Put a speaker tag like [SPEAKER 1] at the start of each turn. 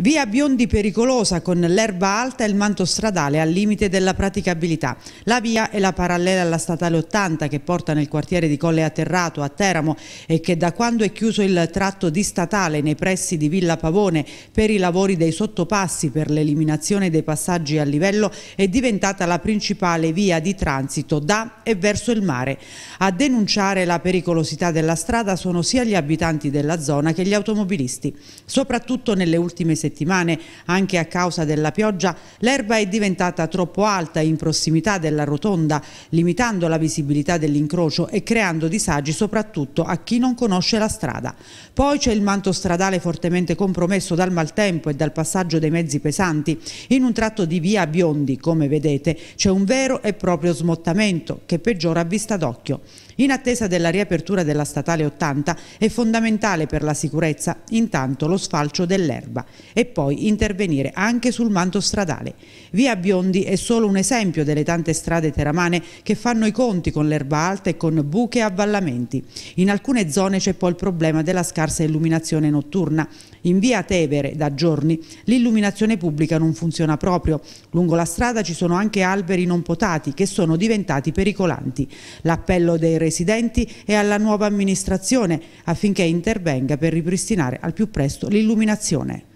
[SPEAKER 1] Via Biondi pericolosa con l'erba alta e il manto stradale al limite della praticabilità. La via è la parallela alla statale 80 che porta nel quartiere di Colle Atterrato a Teramo e che da quando è chiuso il tratto di statale nei pressi di Villa Pavone per i lavori dei sottopassi per l'eliminazione dei passaggi a livello è diventata la principale via di transito da e verso il mare. A denunciare la pericolosità della strada sono sia gli abitanti della zona che gli automobilisti, soprattutto nelle ultime settimane settimane, anche a causa della pioggia, l'erba è diventata troppo alta in prossimità della rotonda, limitando la visibilità dell'incrocio e creando disagi soprattutto a chi non conosce la strada. Poi c'è il manto stradale fortemente compromesso dal maltempo e dal passaggio dei mezzi pesanti. In un tratto di via Biondi, come vedete, c'è un vero e proprio smottamento che peggiora a vista d'occhio. In attesa della riapertura della statale 80 è fondamentale per la sicurezza intanto lo sfalcio dell'erba e poi intervenire anche sul manto stradale. Via Biondi è solo un esempio delle tante strade teramane che fanno i conti con l'erba alta e con buche e avvallamenti. In alcune zone c'è poi il problema della scarsa illuminazione notturna. In via Tevere, da giorni, l'illuminazione pubblica non funziona proprio. Lungo la strada ci sono anche alberi non potati che sono diventati pericolanti. L'appello dei residenti è alla nuova amministrazione affinché intervenga per ripristinare al più presto l'illuminazione.